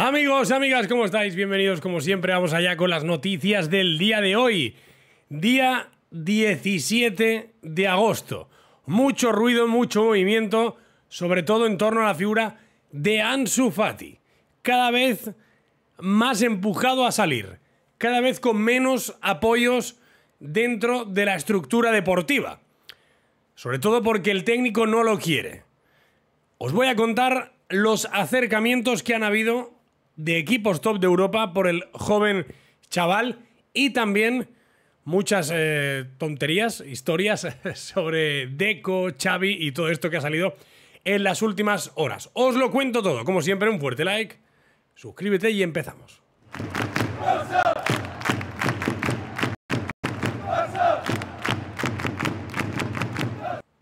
Amigos, amigas, ¿cómo estáis? Bienvenidos como siempre, vamos allá con las noticias del día de hoy. Día 17 de agosto. Mucho ruido, mucho movimiento, sobre todo en torno a la figura de Ansu Fati. Cada vez más empujado a salir, cada vez con menos apoyos dentro de la estructura deportiva. Sobre todo porque el técnico no lo quiere. Os voy a contar los acercamientos que han habido de equipos top de Europa por el joven chaval y también muchas eh, tonterías, historias sobre Deco, Xavi y todo esto que ha salido en las últimas horas. Os lo cuento todo, como siempre, un fuerte like, suscríbete y empezamos.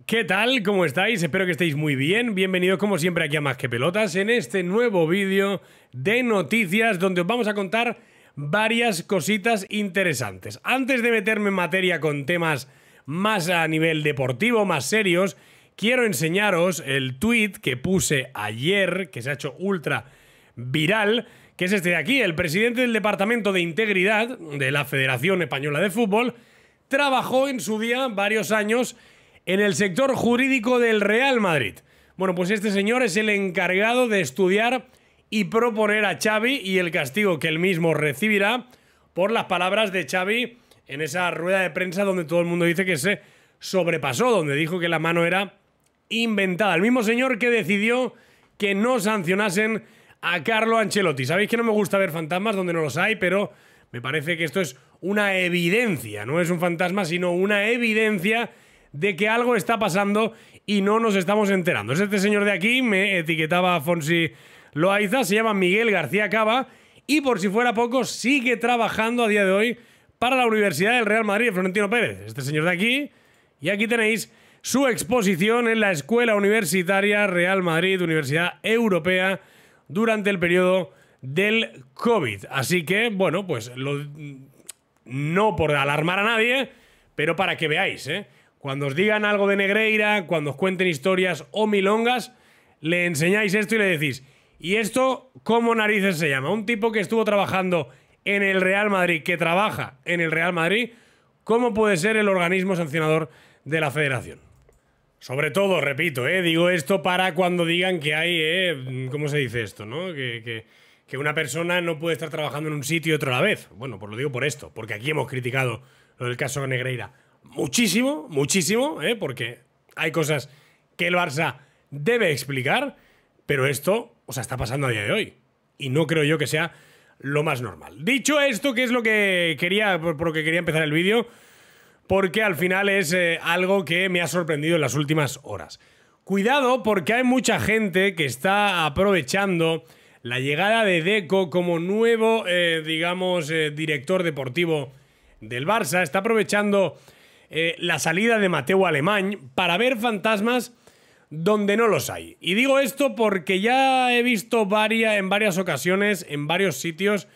¿Qué tal? ¿Cómo estáis? Espero que estéis muy bien. Bienvenidos como siempre aquí a Más que Pelotas en este nuevo vídeo de noticias donde os vamos a contar varias cositas interesantes. Antes de meterme en materia con temas más a nivel deportivo, más serios, quiero enseñaros el tweet que puse ayer, que se ha hecho ultra viral, que es este de aquí. El presidente del Departamento de Integridad de la Federación Española de Fútbol trabajó en su día varios años en el sector jurídico del Real Madrid. Bueno, pues este señor es el encargado de estudiar y proponer a Xavi y el castigo que él mismo recibirá por las palabras de Xavi en esa rueda de prensa donde todo el mundo dice que se sobrepasó, donde dijo que la mano era inventada. El mismo señor que decidió que no sancionasen a Carlo Ancelotti. Sabéis que no me gusta ver fantasmas donde no los hay, pero me parece que esto es una evidencia, no es un fantasma, sino una evidencia de que algo está pasando y no nos estamos enterando. Es este señor de aquí, me etiquetaba Fonsi Loaiza, se llama Miguel García Cava y por si fuera poco sigue trabajando a día de hoy para la Universidad del Real Madrid, Florentino Pérez, este señor de aquí. Y aquí tenéis su exposición en la Escuela Universitaria Real Madrid, Universidad Europea, durante el periodo del COVID. Así que, bueno, pues no por alarmar a nadie, pero para que veáis, ¿eh? Cuando os digan algo de Negreira, cuando os cuenten historias o milongas, le enseñáis esto y le decís, ¿y esto cómo narices se llama? Un tipo que estuvo trabajando en el Real Madrid, que trabaja en el Real Madrid, ¿cómo puede ser el organismo sancionador de la federación? Sobre todo, repito, eh, digo esto para cuando digan que hay, eh, ¿cómo se dice esto? Que, una persona no puede estar trabajando en un sitio otra a la vez. Bueno, pues lo digo por esto, porque aquí hemos criticado lo del caso Negreira muchísimo, muchísimo, ¿eh? porque hay cosas que el Barça debe explicar, pero esto, o está pasando a día de hoy. Y no creo yo que sea lo más normal. Dicho esto, que es lo que quería, por, lo que quería empezar el vídeo, porque al final es eh, algo que me ha sorprendido en las últimas horas. Cuidado porque hay mucha gente que está aprovechando la llegada de Deco como nuevo, eh, digamos, director deportivo del Barça. Está aprovechando eh, la salida de Mateo Alemán para ver fantasmas donde no los hay. Y digo esto porque ya he visto en varias ocasiones, en varios sitios,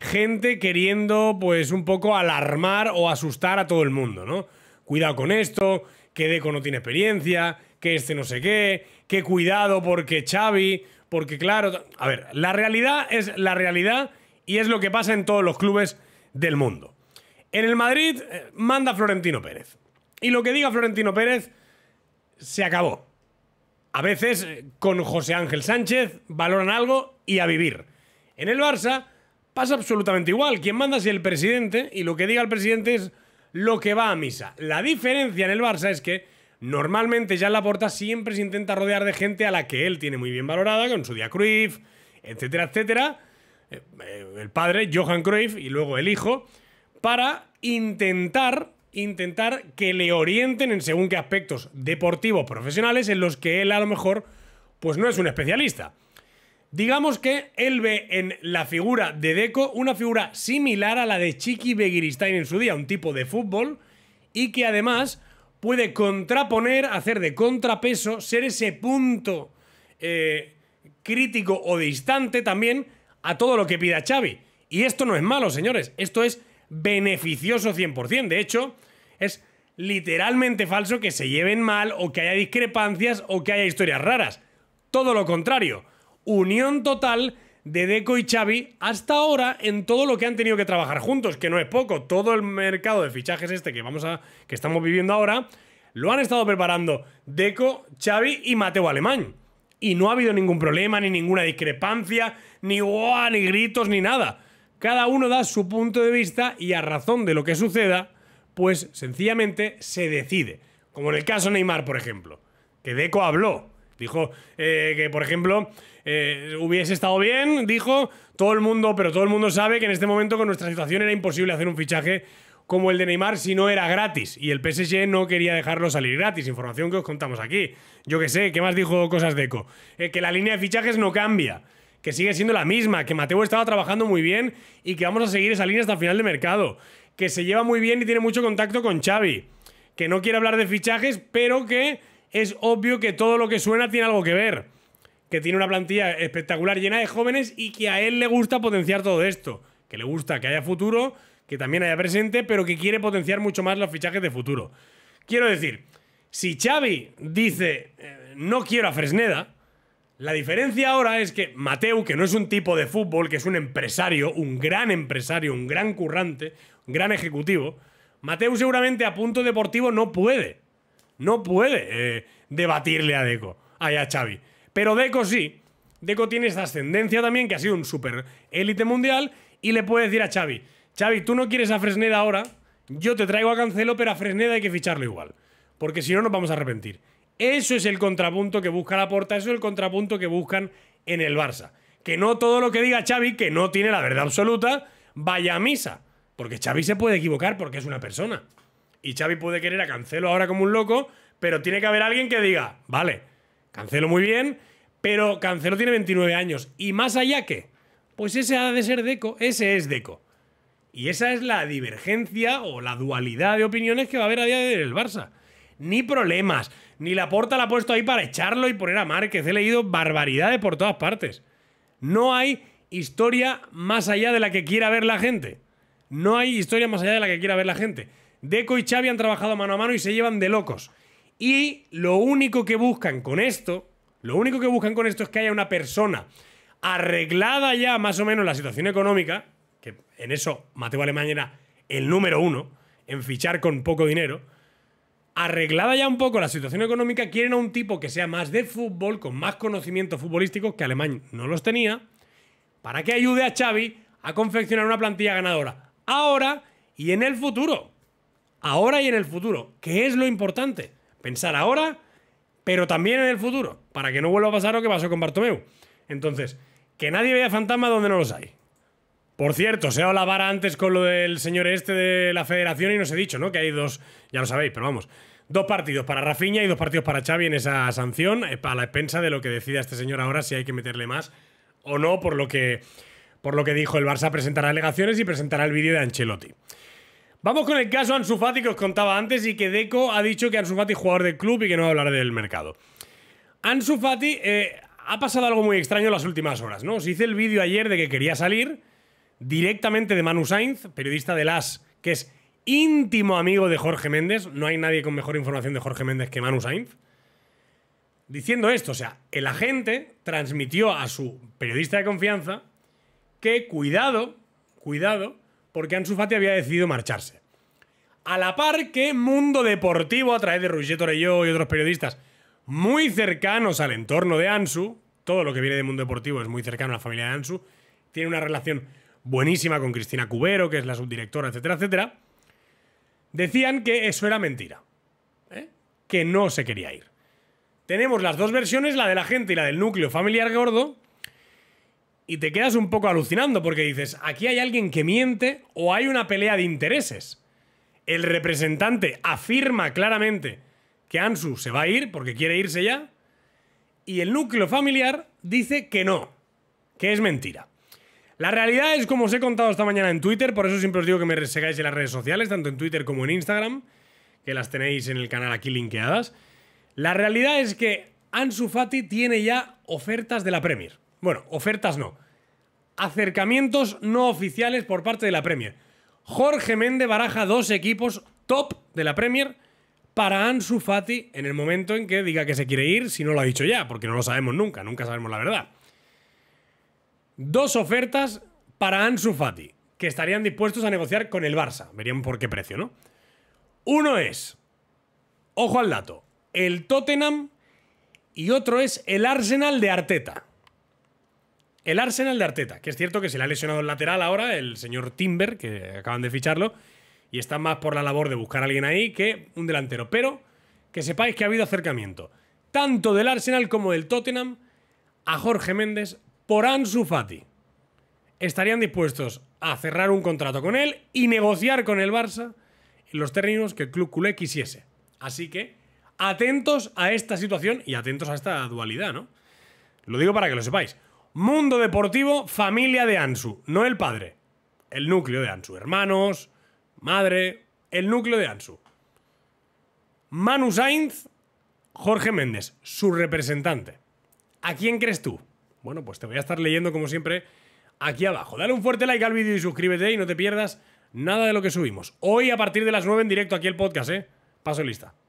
gente queriendo pues un poco alarmar o asustar a todo el mundo, ¿no? Cuidado con esto, que Deco no tiene experiencia, que este no sé qué, que cuidado porque Xavi, porque claro, a ver, la realidad es la realidad y es lo que pasa en todos los clubes del mundo. En el Madrid eh, manda Florentino Pérez. Y lo que diga Florentino Pérez se acabó. A veces eh, con José Ángel Sánchez valoran algo y a vivir. En el Barça pasa absolutamente igual. Quien manda es el presidente y lo que diga el presidente es lo que va a misa. La diferencia en el Barça es que normalmente ya en la porta siempre se intenta rodear de gente a la que él tiene muy bien valorada, con su día Cruyff, etcétera, etcétera. Eh, el padre, Johan Cruyff, y luego el hijo para intentar intentar que le orienten en según qué aspectos deportivos profesionales en los que él a lo mejor pues no es un especialista. Digamos que él ve en la figura de Deco una figura similar a la de Chiqui Begiristain en su día, un tipo de fútbol, y que además puede contraponer, hacer de contrapeso, ser ese punto eh, crítico o distante también a todo lo que pida Xavi. Y esto no es malo, señores, esto es beneficioso 100%. De hecho, es literalmente falso que se lleven mal o que haya discrepancias o que haya historias raras. Todo lo contrario. Unión total de Deco y Xavi hasta ahora en todo lo que han tenido que trabajar juntos, que no es poco. Todo el mercado de fichajes este que, vamos a, que estamos viviendo ahora lo han estado preparando Deco, Xavi y Mateo Alemán. Y no ha habido ningún problema, ni ninguna discrepancia, ni guau, ni gritos, ni nada. Cada uno da su punto de vista y a razón de lo que suceda, pues sencillamente se decide. Como en el caso Neymar, por ejemplo, que Deco habló. Dijo eh, que, por ejemplo, eh, hubiese estado bien, dijo todo el mundo, pero todo el mundo sabe que en este momento con nuestra situación era imposible hacer un fichaje como el de Neymar si no era gratis. Y el PSG no quería dejarlo salir gratis. Información que os contamos aquí. Yo qué sé, ¿qué más dijo cosas Deco? Eh, que la línea de fichajes no cambia que sigue siendo la misma, que Mateo estaba trabajando muy bien y que vamos a seguir esa línea hasta el final de mercado, que se lleva muy bien y tiene mucho contacto con Xavi, que no quiere hablar de fichajes, pero que es obvio que todo lo que suena tiene algo que ver, que tiene una plantilla espectacular llena de jóvenes y que a él le gusta potenciar todo esto, que le gusta que haya futuro, que también haya presente, pero que quiere potenciar mucho más los fichajes de futuro. Quiero decir, si Xavi dice eh, no quiero a Fresneda, la diferencia ahora es que Mateu, que no es un tipo de fútbol, que es un empresario, un gran empresario, un gran currante, un gran ejecutivo, Mateu seguramente a punto deportivo no puede. No puede eh, debatirle a Deco, a Xavi. Pero Deco sí. Deco tiene esa ascendencia también, que ha sido un super élite mundial, y le puede decir a Xavi, Xavi, tú no quieres a Fresneda ahora, yo te traigo a Cancelo, pero a Fresneda hay que ficharlo igual. Porque si no, nos vamos a arrepentir. Eso es el contrapunto que busca la Porta, eso es el contrapunto que buscan en el Barça. Que no todo lo que diga Xavi, que no tiene la verdad absoluta, vaya a misa. Porque Xavi se puede equivocar porque es una persona. Y Xavi puede querer a Cancelo ahora como un loco, pero tiene que haber alguien que diga, vale, Cancelo muy bien, pero Cancelo tiene 29 años. ¿Y más allá que Pues ese ha de ser Deco, ese es Deco. Y esa es la divergencia o la dualidad de opiniones que va a haber a día de hoy en el Barça. Ni problemas, ni la porta la ha puesto ahí para echarlo y poner a Márquez. He leído barbaridades por todas partes. No hay historia más allá de la que quiera ver la gente. No hay historia más allá de la que quiera ver la gente. Deco y Xavi han trabajado mano a mano y se llevan de locos. Y lo único que buscan con esto, lo único que buscan con esto es que haya una persona arreglada ya más o menos la situación económica, que en eso Mateo Alemán era el número uno, en fichar con poco dinero, arreglada ya un poco la situación económica, quieren a un tipo que sea más de fútbol, con más conocimiento futbolístico que Alemán no los tenía, para que ayude a Xavi a confeccionar una plantilla ganadora. Ahora y en el futuro. Ahora y en el futuro, que es lo importante. Pensar ahora, pero también en el futuro, para que no vuelva a pasar lo que pasó con Bartomeu. Entonces, que nadie vea fantasma donde no los hay. Por cierto, se ha dado antes con lo del señor este de la federación y nos he dicho, ¿no? Que hay dos, ya lo sabéis, pero vamos. Dos partidos para Rafiña y dos partidos para Xavi en esa sanción, eh, a la expensa de lo que decida este señor ahora si hay que meterle más o no, por lo que, por lo que dijo el Barça presentará alegaciones y presentará el vídeo de Ancelotti. Vamos con el caso Ansu Fati que os contaba antes y que Deco ha dicho que Ansu Fati es jugador del club y que no va a hablar del mercado. Ansu Fati eh, ha pasado algo muy extraño en las últimas horas, ¿no? Os hice el vídeo ayer de que quería salir directamente de Manu Sainz, periodista de Las, que es íntimo amigo de Jorge Méndez. No hay nadie con mejor información de Jorge Méndez que Manu Sainz. Diciendo esto, o sea, el agente transmitió a su periodista de confianza que cuidado, cuidado, porque Ansu Fati había decidido marcharse. A la par que Mundo Deportivo, a través de Roger yo y otros periodistas muy cercanos al entorno de Ansu, todo lo que viene de Mundo Deportivo es muy cercano a la familia de Ansu, tiene una relación buenísima con Cristina Cubero, que es la subdirectora, etcétera, etcétera, decían que eso era mentira, ¿eh? que no se quería ir. Tenemos las dos versiones, la de la gente y la del núcleo familiar gordo, y te quedas un poco alucinando porque dices, aquí hay alguien que miente o hay una pelea de intereses. El representante afirma claramente que Ansu se va a ir porque quiere irse ya, y el núcleo familiar dice que no, que es mentira. La realidad es, como os he contado esta mañana en Twitter, por eso siempre os digo que me resegáis en las redes sociales, tanto en Twitter como en Instagram, que las tenéis en el canal aquí linkeadas. La realidad es que Ansu Fati tiene ya ofertas de la Premier. Bueno, ofertas no. Acercamientos no oficiales por parte de la Premier. Jorge Méndez baraja dos equipos top de la Premier para Ansu Fati en el momento en que diga que se quiere ir, si no lo ha dicho ya, porque no lo sabemos nunca, nunca sabemos la verdad dos ofertas para Ansu Fati, que estarían dispuestos a negociar con el Barça. Verían por qué precio, ¿no? Uno es, ojo al dato, el Tottenham y otro es el Arsenal de Arteta. El Arsenal de Arteta, que es cierto que se le ha lesionado el lateral ahora, el señor Timber, que acaban de ficharlo, y está más por la labor de buscar a alguien ahí que un delantero. Pero que sepáis que ha habido acercamiento, tanto del Arsenal como del Tottenham, a Jorge Méndez por Ansu Fati, estarían dispuestos a cerrar un contrato con él y negociar con el Barça en los términos que el club culé quisiese. Así que atentos a esta situación y atentos a esta dualidad, ¿no? Lo digo para que lo sepáis. Mundo Deportivo, familia de Ansu, no el padre. El núcleo de Ansu, hermanos, madre, el núcleo de Ansu. Manu Sainz, Jorge Méndez, su representante. ¿A quién crees tú? Bueno, pues te voy a estar leyendo como siempre aquí abajo. Dale un fuerte like al vídeo y suscríbete y no te pierdas nada de lo que subimos. Hoy a partir de las 9 en directo aquí el podcast, ¿eh? Paso lista.